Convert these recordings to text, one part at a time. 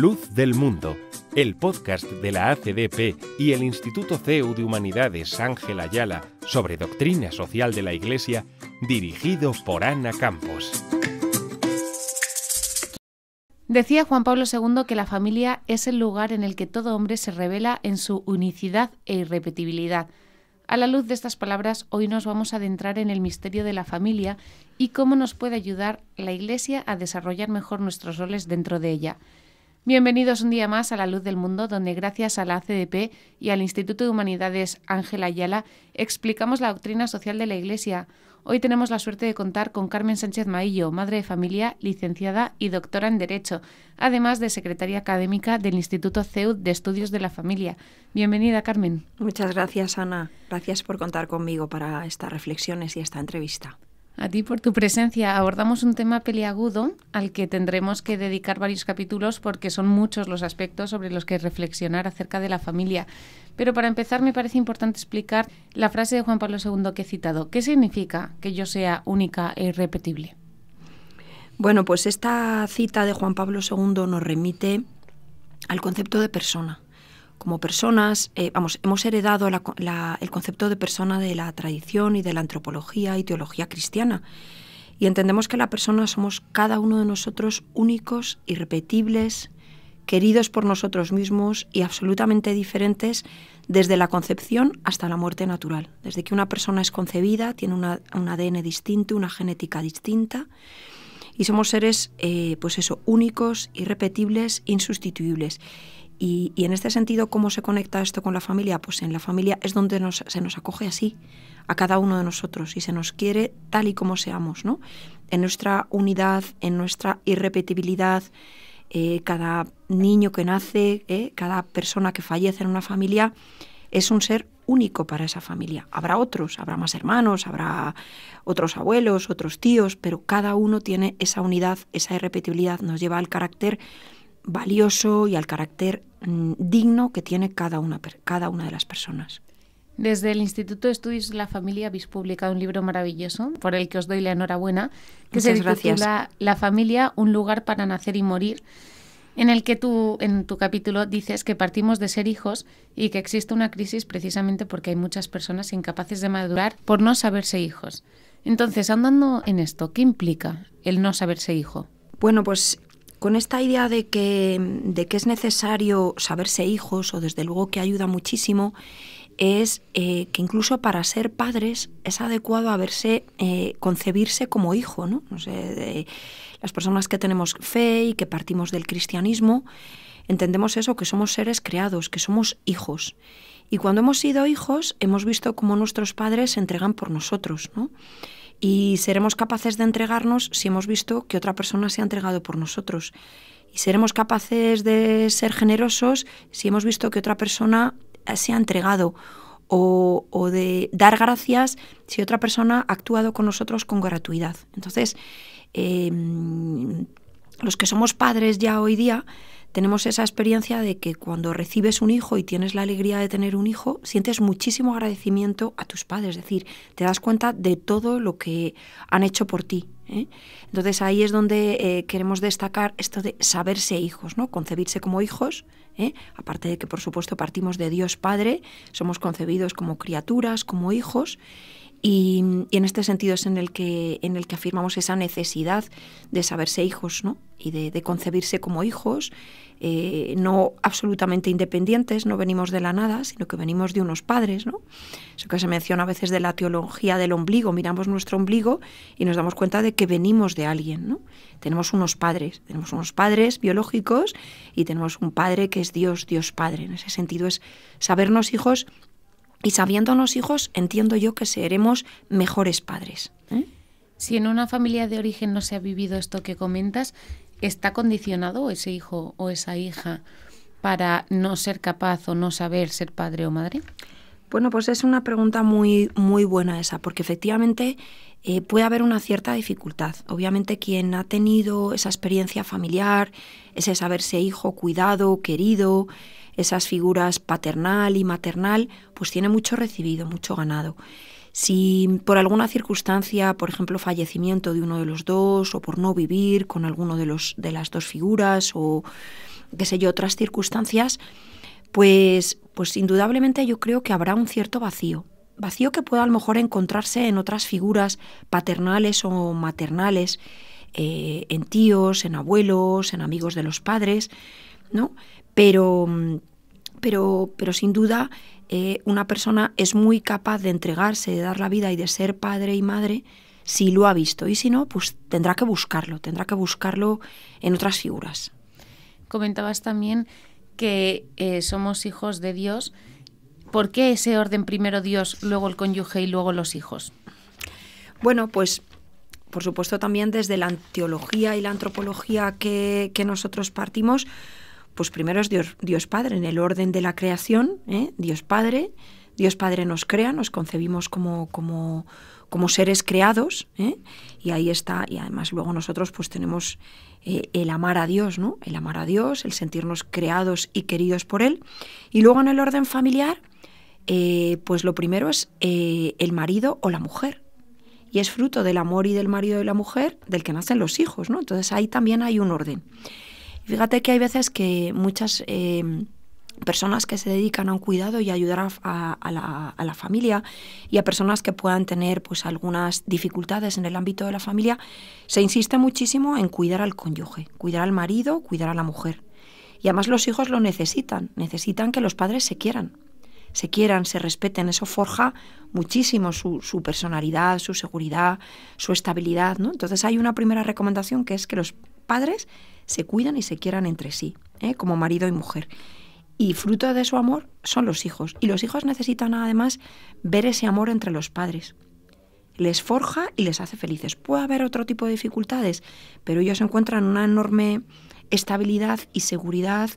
Luz del Mundo, el podcast de la ACDP y el Instituto CEU de Humanidades Ángel Ayala sobre doctrina social de la Iglesia, dirigido por Ana Campos. Decía Juan Pablo II que la familia es el lugar en el que todo hombre se revela en su unicidad e irrepetibilidad. A la luz de estas palabras, hoy nos vamos a adentrar en el misterio de la familia y cómo nos puede ayudar la Iglesia a desarrollar mejor nuestros roles dentro de ella. Bienvenidos un día más a La Luz del Mundo, donde gracias a la CDP y al Instituto de Humanidades Ángela Ayala explicamos la doctrina social de la Iglesia. Hoy tenemos la suerte de contar con Carmen Sánchez Maillo, madre de familia, licenciada y doctora en Derecho, además de secretaria académica del Instituto CEUD de Estudios de la Familia. Bienvenida, Carmen. Muchas gracias, Ana. Gracias por contar conmigo para estas reflexiones y esta entrevista. A ti por tu presencia. Abordamos un tema peliagudo al que tendremos que dedicar varios capítulos porque son muchos los aspectos sobre los que reflexionar acerca de la familia. Pero para empezar me parece importante explicar la frase de Juan Pablo II que he citado. ¿Qué significa que yo sea única e irrepetible? Bueno, pues esta cita de Juan Pablo II nos remite al concepto de persona como personas, eh, vamos, hemos heredado el concepto de persona de la tradición y de la antropología y teología cristiana. Y entendemos que la persona somos cada uno de nosotros únicos, irrepetibles, queridos por nosotros mismos y absolutamente diferentes desde la concepción hasta la muerte natural. Desde que una persona es concebida, tiene un ADN distinto, una genética distinta y somos seres, eh, pues eso, únicos, irrepetibles, insustituibles. Y, en este sentido, ¿cómo se conecta esto con la familia? Pues en la familia es donde nos, se nos acoge así, a cada uno de nosotros, y se nos quiere tal y como seamos, ¿no? En nuestra unidad, en nuestra irrepetibilidad, eh, cada niño que nace, eh, cada persona que fallece en una familia, es un ser único para esa familia. Habrá otros, habrá más hermanos, habrá otros abuelos, otros tíos, pero cada uno tiene esa unidad, esa irrepetibilidad, nos lleva al carácter valioso y al carácter mm, digno que tiene cada una, cada una de las personas. Desde el Instituto de Estudios de la Familia habéis publicado un libro maravilloso, por el que os doy la enhorabuena, que se titula La familia, un lugar para nacer y morir, en el que tú, en tu capítulo, dices que partimos de ser hijos y que existe una crisis precisamente porque hay muchas personas incapaces de madurar por no saberse hijos. Entonces, andando en esto, ¿qué implica el no saberse hijo? Bueno, pues con esta idea de que, de que es necesario saberse hijos, o desde luego que ayuda muchísimo, es eh, que incluso para ser padres es adecuado haberse, eh, concebirse como hijo, ¿no? las personas que tenemos fe y que partimos del cristianismo, entendemos eso, que somos seres creados, que somos hijos. Y cuando hemos sido hijos, hemos visto cómo nuestros padres se entregan por nosotros, ¿no? Y seremos capaces de entregarnos si hemos visto que otra persona se ha entregado por nosotros. Y seremos capaces de ser generosos si hemos visto que otra persona se ha entregado. O, de dar gracias si otra persona ha actuado con nosotros con gratuidad. Entonces, em, los que somos padres ya hoy día, tenemos esa experiencia de que cuando recibes un hijo y tienes la alegría de tener un hijo, sientes muchísimo agradecimiento a tus padres, es decir, te das cuenta de todo lo que han hecho por ti. ¿eh? Entonces ahí es donde eh, queremos destacar esto de saberse hijos, ¿no? concebirse como hijos, ¿eh? aparte de que por supuesto partimos de Dios Padre, somos concebidos como criaturas, como hijos, y, en este sentido es en el, que, en el que afirmamos esa necesidad de saberse hijos ¿no? y de, concebirse como hijos, eh, no absolutamente independientes, no venimos de la nada, sino que venimos de unos padres. ¿no? Eso que se menciona a veces de la teología del ombligo, miramos nuestro ombligo y nos damos cuenta de que venimos de alguien. ¿no? Tenemos unos padres, tenemos unos padres biológicos y tenemos un padre que es Dios, Dios Padre. En ese sentido es sabernos hijos y sabiendo los hijos, entiendo yo que seremos mejores padres. ¿eh? Si en una familia de origen no se ha vivido esto que comentas, ¿está condicionado ese hijo o esa hija para no ser capaz o no saber ser padre o madre? Bueno, pues es una pregunta muy, muy buena esa, porque efectivamente eh, puede haber una cierta dificultad. Obviamente quien ha tenido esa experiencia familiar, ese saberse hijo, cuidado, querido, esas figuras paternal y maternal, pues tiene mucho recibido, mucho ganado. Si por alguna circunstancia, por ejemplo, fallecimiento de uno de los dos o por no vivir con alguno de los de las dos figuras o qué sé yo, otras circunstancias, pues pues indudablemente yo creo que habrá un cierto vacío, vacío que pueda a lo mejor encontrarse en otras figuras paternales o maternales, eh, en tíos, en abuelos, en amigos de los padres, ¿no? pero, pero, pero sin duda eh, una persona es muy capaz de entregarse, de dar la vida y de ser padre y madre si lo ha visto. Y si no, pues tendrá que buscarlo, tendrá que buscarlo en otras figuras. Comentabas también que eh, somos hijos de Dios. ¿Por qué ese orden primero Dios, luego el cónyuge y luego los hijos? Bueno, pues por supuesto también desde la teología y la antropología que, que nosotros partimos, pues primero es Dios, Padre, en el orden de la creación, ¿eh? Dios Padre, Dios Padre nos crea, nos concebimos como, como, como seres creados, ¿eh? y ahí está, y además luego nosotros pues tenemos eh, el amar a Dios, ¿no? El amar a Dios, el sentirnos creados y queridos por Él. Y luego en el orden familiar, pues lo primero es el marido o la mujer. Y es fruto del amor y del marido y la mujer del que nacen los hijos, ¿no? Entonces ahí también hay un orden. Fíjate que hay veces que muchas eh, personas que se dedican a un cuidado y ayudar a, ayudar a, la, familia y a personas que puedan tener pues algunas dificultades en el ámbito de la familia, se insiste muchísimo en cuidar al cónyuge, cuidar al marido, cuidar a la mujer. Y además los hijos lo necesitan, necesitan que los padres se quieran, se quieran, se respeten. Eso forja muchísimo su, su personalidad, su seguridad, su estabilidad. ¿no? Entonces hay una primera recomendación que es que los padres se cuidan y se quieran entre sí, ¿eh? como marido y mujer. Y fruto de su amor son los hijos. Y los hijos necesitan además ver ese amor entre los padres. Les forja y les hace felices. Puede haber otro tipo de dificultades, pero ellos encuentran una enorme estabilidad y seguridad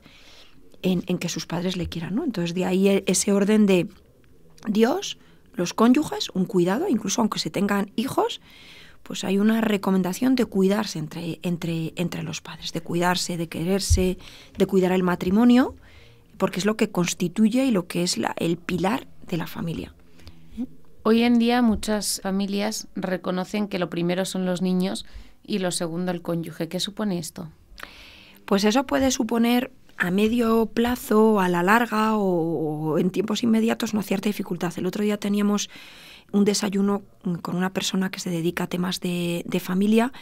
en, que sus padres le quieran. ¿no? Entonces de ahí e, ese orden de Dios, los cónyuges, un cuidado, incluso aunque se tengan hijos, pues hay una recomendación de cuidarse entre, entre, entre los padres, de cuidarse, de quererse, de cuidar el matrimonio, porque es lo que constituye y lo que es la, el pilar de la familia. Hoy en día muchas familias reconocen que lo primero son los niños y lo segundo el cónyuge. ¿Qué supone esto? Pues eso puede suponer a medio plazo, a la larga o, o en tiempos inmediatos una cierta dificultad. El otro día teníamos un desayuno con una persona que se dedica a temas de, familia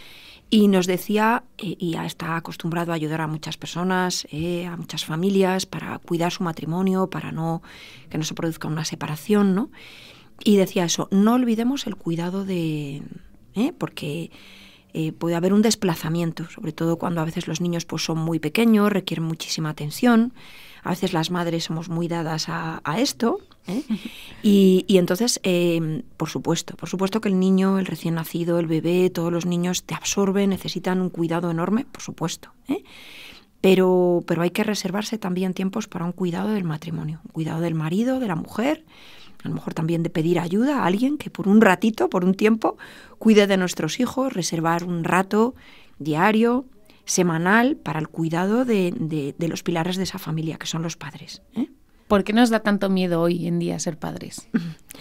y nos decía, eh, y está acostumbrado a ayudar a muchas personas, eh, a muchas familias, para cuidar su matrimonio, para no que no se produzca una separación, ¿no? Y decía eso, no olvidemos el cuidado de... ¿eh? Porque eh, puede haber un desplazamiento, sobre todo cuando a veces los niños pues, son muy pequeños, requieren muchísima atención. A veces las madres somos muy dadas a, esto. ¿eh? Y, entonces, eh, por supuesto, por supuesto que el niño, el recién nacido, el bebé, todos los niños te absorben, necesitan un cuidado enorme, por supuesto. Pero, pero hay que reservarse también tiempos para un cuidado del matrimonio, un cuidado del marido, de la mujer, a lo mejor también de pedir ayuda a alguien que por un ratito, por un tiempo, cuide de nuestros hijos, reservar un rato diario, semanal, para el cuidado de, los pilares de esa familia, que son los padres. ¿eh? ¿Por qué nos da tanto miedo hoy en día ser padres?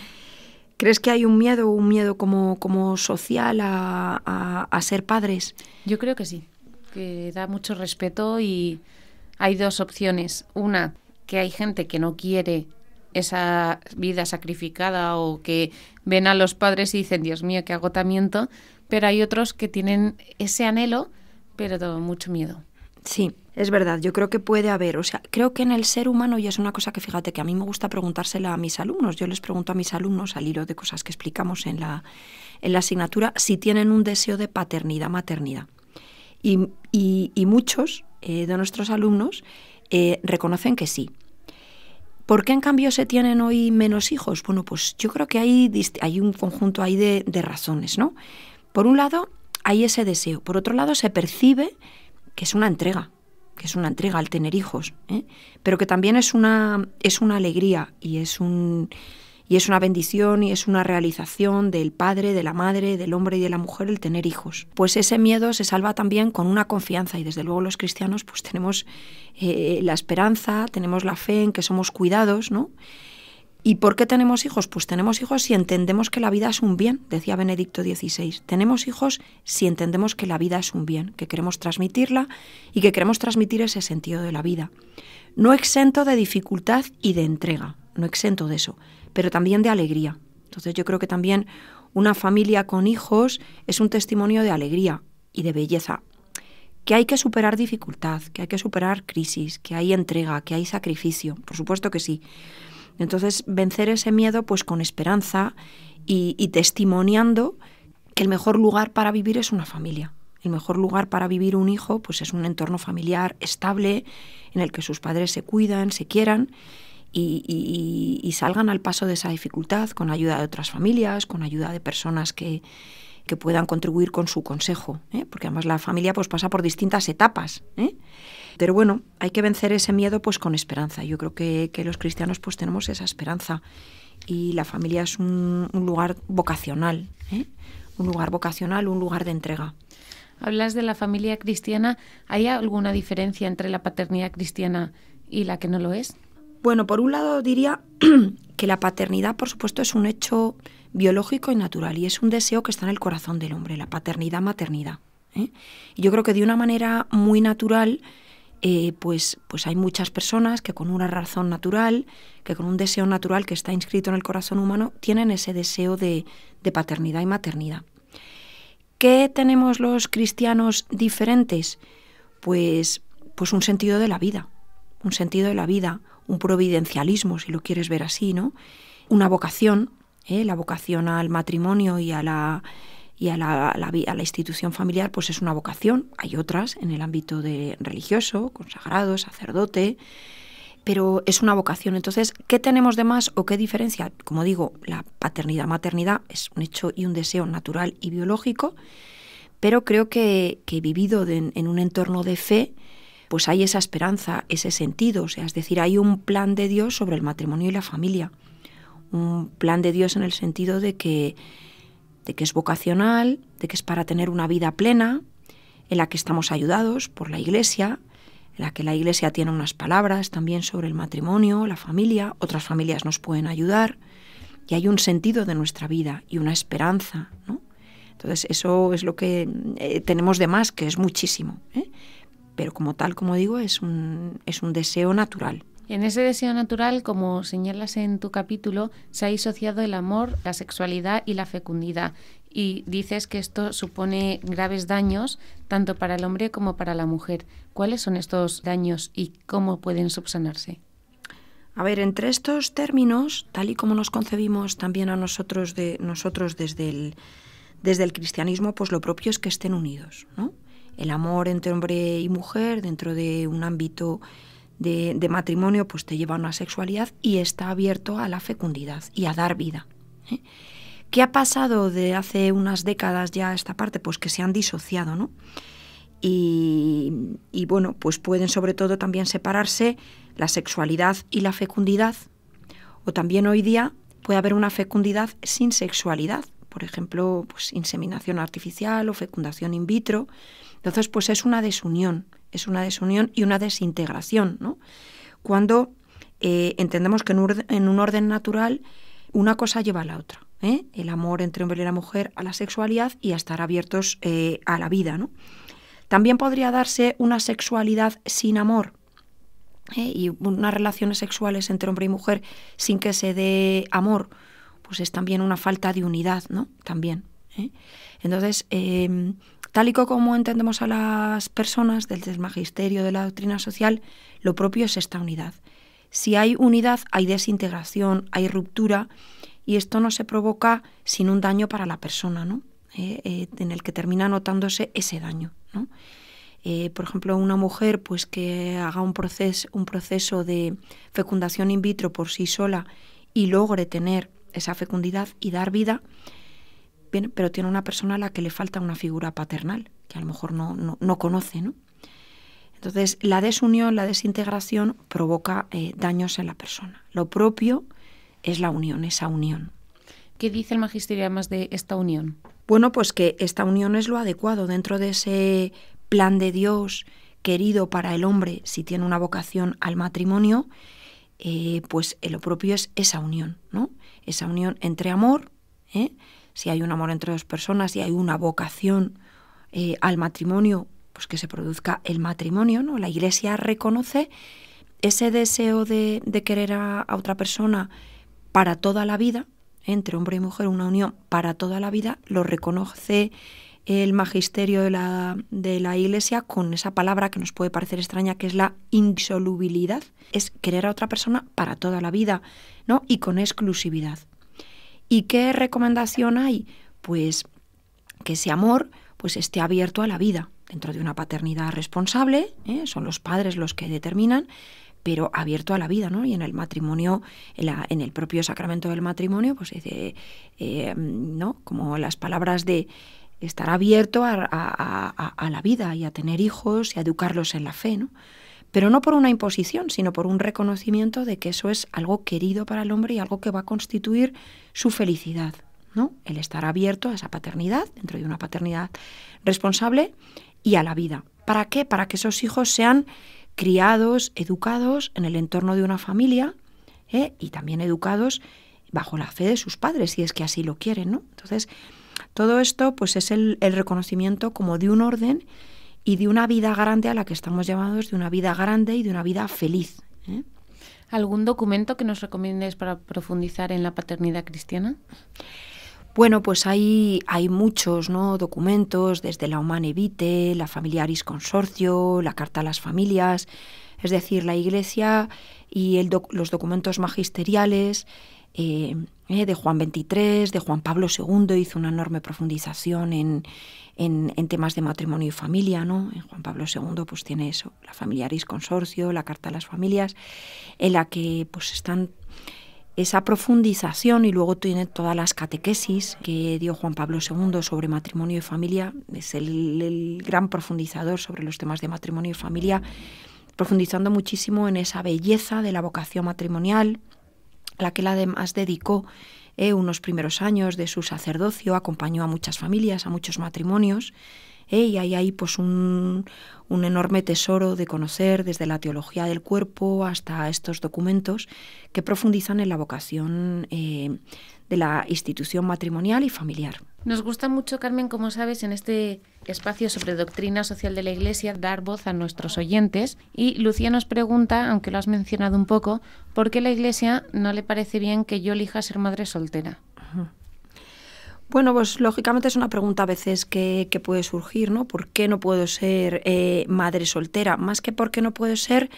¿Crees que hay un miedo, un miedo como, como social a, a, a ser padres? Yo creo que sí, que da mucho respeto y hay dos opciones. Una, que hay gente que no quiere esa vida sacrificada o que ven a los padres y dicen, Dios mío, qué agotamiento, pero hay otros que tienen ese anhelo, pero mucho miedo. Sí, es verdad, yo creo que puede haber, o sea, creo que en el ser humano, y es una cosa que fíjate que a mí me gusta preguntársela a mis alumnos, yo les pregunto a mis alumnos al hilo de cosas que explicamos en la, en la asignatura, si tienen un deseo de paternidad, maternidad. Y, muchos eh, de nuestros alumnos eh, reconocen que sí, ¿Por qué en cambio se tienen hoy menos hijos? Bueno, pues yo creo que hay, hay un conjunto ahí de, razones, ¿no? Por un lado, hay ese deseo. Por otro lado, se percibe que es una entrega, que es una entrega al tener hijos, ¿eh? pero que también es una, es una alegría y es un y es una bendición y es una realización del padre, de la madre, del hombre y de la mujer el tener hijos. Pues ese miedo se salva también con una confianza y desde luego los cristianos pues tenemos eh, la esperanza, tenemos la fe en que somos cuidados, ¿no? ¿Y por qué tenemos hijos? Pues tenemos hijos si entendemos que la vida es un bien, decía Benedicto XVI. Tenemos hijos si entendemos que la vida es un bien, que queremos transmitirla y que queremos transmitir ese sentido de la vida. No exento de dificultad y de entrega, no exento de eso, pero también de alegría. Entonces yo creo que también una familia con hijos es un testimonio de alegría y de belleza. Que hay que superar dificultad, que hay que superar crisis, que hay entrega, que hay sacrificio, por supuesto que sí. Entonces vencer ese miedo pues con esperanza y, testimoniando que el mejor lugar para vivir es una familia. El mejor lugar para vivir un hijo pues es un entorno familiar estable en el que sus padres se cuidan, se quieran y, salgan al paso de esa dificultad con ayuda de otras familias, con ayuda de personas que, puedan contribuir con su consejo, ¿eh? porque además la familia pues, pasa por distintas etapas. ¿eh? Pero bueno, hay que vencer ese miedo pues, con esperanza. Yo creo que, los cristianos pues, tenemos esa esperanza y la familia es un, lugar vocacional, ¿eh? un lugar vocacional, un lugar de entrega. Hablas de la familia cristiana. ¿Hay alguna diferencia entre la paternidad cristiana y la que no lo es? Bueno, por un lado diría que la paternidad, por supuesto, es un hecho biológico y natural y es un deseo que está en el corazón del hombre, la paternidad, maternidad. ¿eh? yo creo que de una manera muy natural, eh, pues, pues hay muchas personas que con una razón natural, que con un deseo natural que está inscrito en el corazón humano, tienen ese deseo de, de paternidad y maternidad. ¿Qué tenemos los cristianos diferentes? Pues, pues un sentido de la vida, un sentido de la vida, un providencialismo, si lo quieres ver así, ¿no? Una vocación, ¿eh? la vocación al matrimonio y a la y a la, institución familiar, pues es una vocación. Hay otras en el ámbito de religioso, consagrado, sacerdote, pero es una vocación. Entonces, ¿qué tenemos de más o qué diferencia? Como digo, la paternidad, maternidad es un hecho y un deseo natural y biológico, pero creo que, que vivido en un entorno de fe, pues hay esa esperanza, ese sentido, o sea, es decir, hay un plan de Dios sobre el matrimonio y la familia. Un plan de Dios en el sentido de que, de que es vocacional, de que es para tener una vida plena, en la que estamos ayudados por la Iglesia, en la que la Iglesia tiene unas palabras también sobre el matrimonio, la familia, otras familias nos pueden ayudar, y hay un sentido de nuestra vida y una esperanza, Entonces eso es lo que eh, tenemos de más, que es muchísimo. ¿eh? pero como tal, como digo, es un, es un deseo natural. En ese deseo natural, como señalas en tu capítulo, se ha asociado el amor, la sexualidad y la fecundidad. Y dices que esto supone graves daños tanto para el hombre como para la mujer. ¿Cuáles son estos daños y cómo pueden subsanarse? A ver, entre estos términos, tal y como nos concebimos también a nosotros, de, nosotros desde, el, desde el cristianismo, pues lo propio es que estén unidos, ¿no? el amor entre hombre y mujer dentro de un ámbito de, matrimonio, pues te lleva a una sexualidad y está abierto a la fecundidad y a dar vida. ¿eh? ¿Qué ha pasado de hace unas décadas ya esta parte? Pues que se han disociado, ¿no? y, bueno, pues pueden sobre todo también separarse la sexualidad y la fecundidad. O también hoy día puede haber una fecundidad sin sexualidad, por ejemplo, pues, inseminación artificial o fecundación in vitro. Entonces, pues es una desunión, es una desunión y una desintegración, Cuando eh, entendemos que en un, orden natural una cosa lleva a la otra, ¿eh? el amor entre hombre y la mujer a la sexualidad y a estar abiertos eh, a la vida, También podría darse una sexualidad sin amor, y unas relaciones sexuales entre hombre y mujer sin que se dé amor pues es también una falta de unidad, ¿no? También. ¿eh? Entonces, em, tal y como entendemos a las personas ...del magisterio de la doctrina social, lo propio es esta unidad. Si hay unidad, hay desintegración, hay ruptura, y esto no se provoca sin un daño para la persona, ¿no? Eh, eh, en el que termina notándose ese daño, ¿no? por ejemplo, una mujer pues que haga un proceso, un proceso de fecundación in vitro por sí sola y logre tener esa fecundidad y dar vida, pero tiene una persona a la que le falta una figura paternal, que a lo mejor no, conoce, Entonces, la desunión, la desintegración provoca eh, daños en la persona. Lo propio es la unión, esa unión. ¿Qué dice el magisterio además de esta unión? Bueno, pues que esta unión es lo adecuado dentro de ese plan de Dios querido para el hombre si tiene una vocación al matrimonio eh, pues lo propio es esa unión, ¿no? Esa unión entre amor, ¿eh? si hay un amor entre dos personas, y hay una vocación eh, al matrimonio, pues que se produzca el matrimonio, ¿no? La Iglesia reconoce ese deseo de, querer a, otra persona para toda la vida, entre hombre y mujer, una unión para toda la vida, lo reconoce el magisterio de la, Iglesia con esa palabra que nos puede parecer extraña, que es la insolubilidad. es querer a otra persona para toda la vida, ¿no? Y con exclusividad. ¿Y qué recomendación hay? Pues que ese amor pues esté abierto a la vida, dentro de una paternidad responsable, ¿eh? son los padres los que determinan, pero abierto a la vida, ¿no? Y en el matrimonio, en, la, en el propio sacramento del matrimonio, pues dice, eh, ¿no? Como las palabras de estar abierto a, la vida y a tener hijos y a educarlos en la fe, ¿no? Pero no por una imposición, sino por un reconocimiento de que eso es algo querido para el hombre y algo que va a constituir su felicidad, ¿no? El estar abierto a esa paternidad, dentro de una paternidad responsable, y a la vida. ¿Para qué? Para que esos hijos sean criados, educados en el entorno de una familia ¿eh? y también educados bajo la fe de sus padres, si es que así lo quieren, ¿no? Entonces, todo esto pues es el, reconocimiento como de un orden y de una vida grande a la que estamos llamados, de una vida grande y de una vida feliz. ¿eh? ¿Algún documento que nos recomiendes para profundizar en la paternidad cristiana? Bueno, pues hay, hay muchos ¿no? documentos, desde la Humane Vitae, la Familiaris Consorcio, la Carta a las Familias, es decir, la Iglesia y los documentos magisteriales eh, eh, de Juan 23 de Juan Pablo II, hizo una enorme profundización en, temas de matrimonio y familia, ¿no? En eh, Juan Pablo II pues tiene eso, la familiaris consorcio, la carta a las familias, en la que pues están esa profundización y luego tiene todas las catequesis que dio Juan Pablo II sobre matrimonio y familia, es el gran profundizador sobre los temas de matrimonio y familia, profundizando muchísimo en esa belleza de la vocación matrimonial, a la que él además dedicó eh, unos primeros años de su sacerdocio, acompañó a muchas familias, a muchos matrimonios, eh, y hay ahí pues un, enorme tesoro de conocer desde la teología del cuerpo hasta estos documentos que profundizan en la vocación eh, de la institución matrimonial y familiar. Nos gusta mucho, Carmen, como sabes, en este espacio sobre doctrina social de la Iglesia, dar voz a nuestros oyentes. Y Lucía nos pregunta, aunque lo has mencionado un poco, ¿por qué la Iglesia no le parece bien que yo elija ser madre soltera? Bueno, pues lógicamente es una pregunta a veces que, puede surgir, ¿no? ¿Por qué no puedo ser eh, madre soltera? Más que por qué no puedo ser,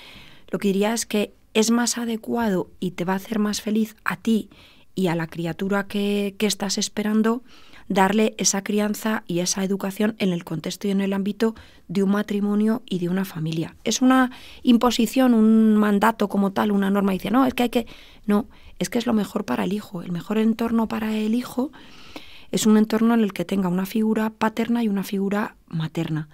lo que diría es que es más adecuado y te va a hacer más feliz a ti y a la criatura que, estás esperando darle esa crianza y esa educación en el contexto y en el ámbito de un matrimonio y de una familia. Es una imposición, un mandato como tal, una norma. Dice, no, es que hay que... No, es que es lo mejor para el hijo. El mejor entorno para el hijo es un entorno en el que tenga una figura paterna y una figura materna,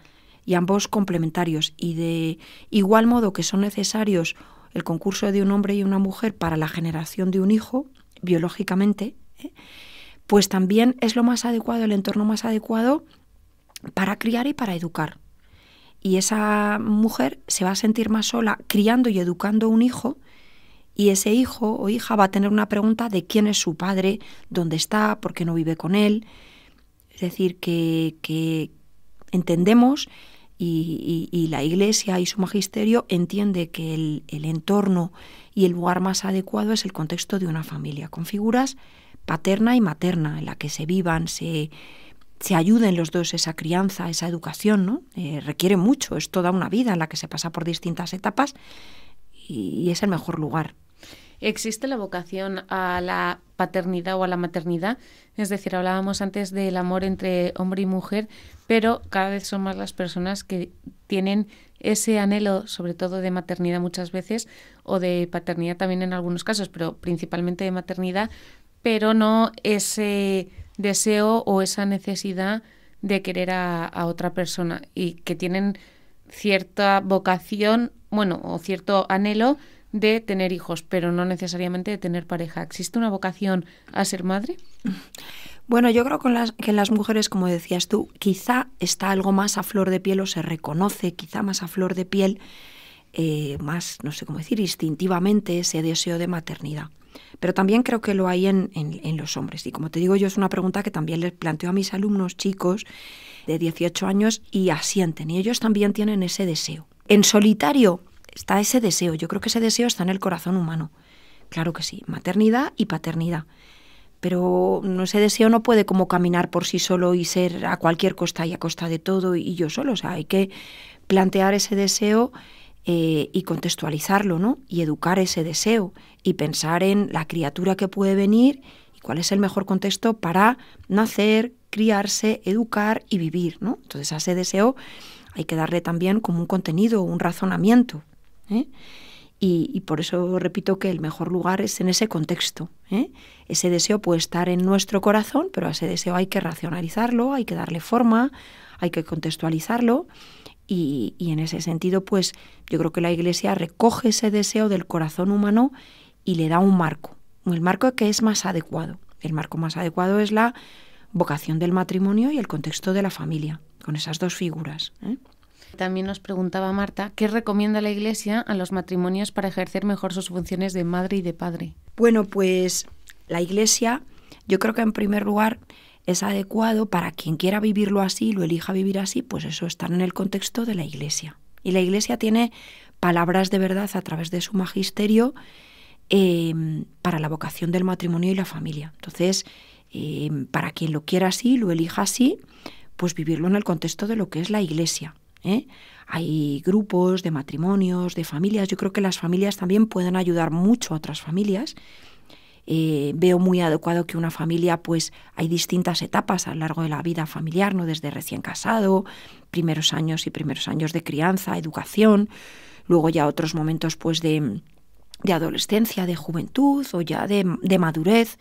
y ambos complementarios. Y de igual modo que son necesarios el concurso de un hombre y una mujer para la generación de un hijo, biológicamente, ¿eh? pues también es lo más adecuado, el entorno más adecuado para criar y para educar. Y esa mujer se va a sentir más sola criando y educando un hijo y ese hijo o hija va a tener una pregunta de quién es su padre, dónde está, por qué no vive con él. Es decir, que, entendemos y, la Iglesia y su magisterio entiende que el entorno y el lugar más adecuado es el contexto de una familia, con figuras paterna y materna, en la que se vivan, se, se ayuden los dos esa crianza, esa educación, ¿no? Eh, requiere mucho, es toda una vida en la que se pasa por distintas etapas y es el mejor lugar. ¿Existe la vocación a la paternidad o a la maternidad? Es decir, hablábamos antes del amor entre hombre y mujer, pero cada vez son más las personas que tienen ese anhelo, sobre todo de maternidad muchas veces, o de paternidad también en algunos casos, pero principalmente de maternidad, pero no ese deseo o esa necesidad de querer a, otra persona y que tienen cierta vocación, bueno, o cierto anhelo de tener hijos, pero no necesariamente de tener pareja. ¿Existe una vocación a ser madre? Bueno, yo creo que en, las, mujeres, como decías tú, quizá está algo más a flor de piel o se reconoce quizá más a flor de piel, eh, más, no sé cómo decir, instintivamente ese deseo de maternidad. Pero también creo que lo hay en, en los hombres. Y como te digo, yo es una pregunta que también les planteo a mis alumnos chicos de 18 años y asienten. Y ellos también tienen ese deseo. En solitario está ese deseo. Yo creo que ese deseo está en el corazón humano. Claro que sí, maternidad y paternidad pero ese deseo no puede como caminar por sí solo y ser a cualquier costa y a costa de todo y yo solo. O sea, hay que plantear ese deseo eh, y contextualizarlo, ¿no? Y educar ese deseo y pensar en la criatura que puede venir y cuál es el mejor contexto para nacer, criarse, educar y vivir, ¿no? Entonces a ese deseo hay que darle también como un contenido, un razonamiento. ¿eh? Y, por eso repito que el mejor lugar es en ese contexto. ¿eh? Ese deseo puede estar en nuestro corazón, pero a ese deseo hay que racionalizarlo, hay que darle forma, hay que contextualizarlo. Y, en ese sentido, pues yo creo que la Iglesia recoge ese deseo del corazón humano y le da un marco, el marco que es más adecuado. El marco más adecuado es la vocación del matrimonio y el contexto de la familia, con esas dos figuras. ¿eh? También nos preguntaba Marta, ¿qué recomienda la Iglesia a los matrimonios para ejercer mejor sus funciones de madre y de padre? Bueno, pues la Iglesia, yo creo que en primer lugar es adecuado para quien quiera vivirlo así, lo elija vivir así, pues eso, estar en el contexto de la Iglesia. Y la Iglesia tiene palabras de verdad a través de su magisterio em, para la vocación del matrimonio y la familia. Entonces, em, para quien lo quiera así, lo elija así, pues vivirlo en el contexto de lo que es la Iglesia. ¿eh? Hay grupos de matrimonios, de familias. Yo creo que las familias también pueden ayudar mucho a otras familias. Eh, veo muy adecuado que una familia, pues hay distintas etapas a lo largo de la vida familiar, ¿no? Desde recién casado, primeros años y primeros años de crianza, educación, luego ya otros momentos, pues, de, adolescencia, de juventud o ya de, madurez.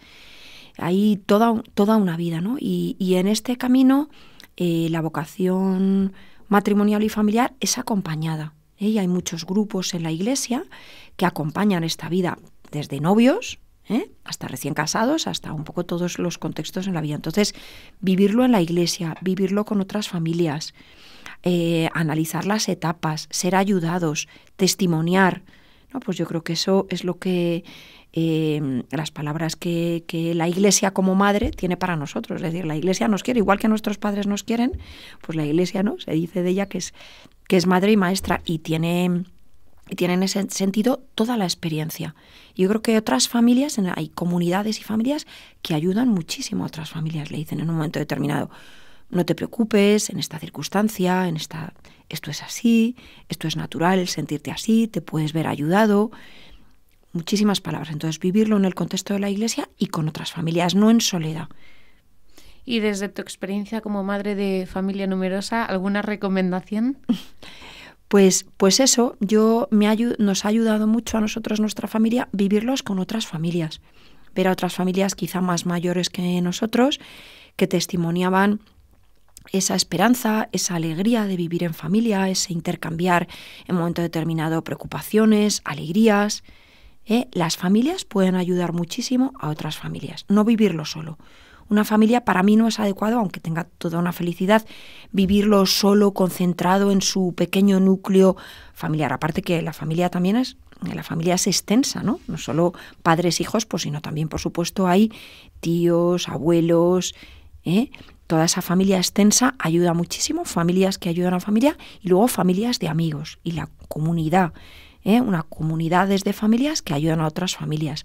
Hay toda, toda, una vida, ¿no? Y, en este camino, eh, la vocación matrimonial y familiar es acompañada. ¿Eh? Y hay muchos grupos en la iglesia que acompañan esta vida desde novios, ¿eh? hasta recién casados, hasta un poco todos los contextos en la vida. Entonces, vivirlo en la iglesia, vivirlo con otras familias, eh, analizar las etapas, ser ayudados, testimoniar, no, pues yo creo que eso es lo que eh, las palabras que, que, la Iglesia como madre tiene para nosotros. Es decir, la Iglesia nos quiere, igual que nuestros padres nos quieren, pues la Iglesia no, se dice de ella que es, que es madre y maestra y tiene, y tiene en ese sentido toda la experiencia. Yo creo que otras familias, hay comunidades y familias que ayudan muchísimo a otras familias, le dicen en un momento determinado no te preocupes en esta circunstancia, en esta esto es así, esto es natural sentirte así, te puedes ver ayudado. Muchísimas palabras. Entonces, vivirlo en el contexto de la iglesia y con otras familias, no en soledad. Y desde tu experiencia como madre de familia numerosa, ¿alguna recomendación? Pues, pues eso, yo me nos ha ayudado mucho a nosotros, nuestra familia, vivirlos con otras familias. Ver a otras familias quizá más mayores que nosotros, que testimoniaban esa esperanza, esa alegría de vivir en familia, ese intercambiar en momento determinado preocupaciones, alegrías. ¿eh? Las familias pueden ayudar muchísimo a otras familias, no vivirlo solo. Una familia para mí no es adecuado, aunque tenga toda una felicidad, vivirlo solo, concentrado en su pequeño núcleo familiar. Aparte que la familia también es la familia es extensa, ¿no? No solo padres, hijos, pues, sino también, por supuesto, hay tíos, abuelos, ¿eh? Toda esa familia extensa ayuda muchísimo, familias que ayudan a familia y luego familias de amigos y la comunidad, ¿eh? una comunidades de familias que ayudan a otras familias.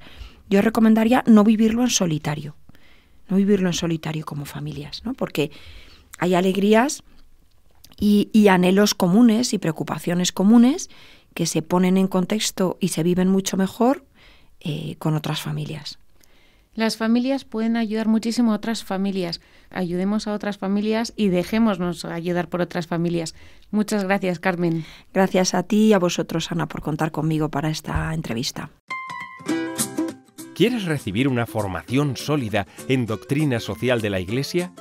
Yo recomendaría no vivirlo en solitario, no vivirlo en solitario como familias, ¿no? porque hay alegrías y, anhelos comunes y preocupaciones comunes que se ponen en contexto y se viven mucho mejor eh, con otras familias. Las familias pueden ayudar muchísimo a otras familias ayudemos a otras familias y dejémonos ayudar por otras familias. Muchas gracias, Carmen. Gracias a ti y a vosotros, Ana, por contar conmigo para esta entrevista. ¿Quieres recibir una formación sólida en doctrina social de la Iglesia?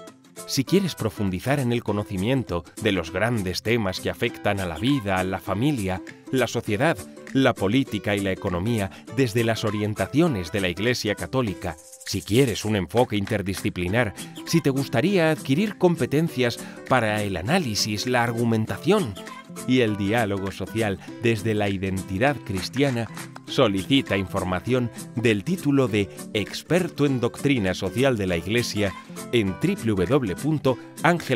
Si quieres profundizar en el conocimiento de los grandes temas que afectan a la vida, a la familia, la sociedad, la política y la economía desde las orientaciones de la Iglesia Católica, si quieres un enfoque interdisciplinar, si te gustaría adquirir competencias para el análisis, la argumentación y el diálogo social desde la identidad cristiana, solicita información del título de experto en doctrina social de la Iglesia en www.angelayala.cu.es.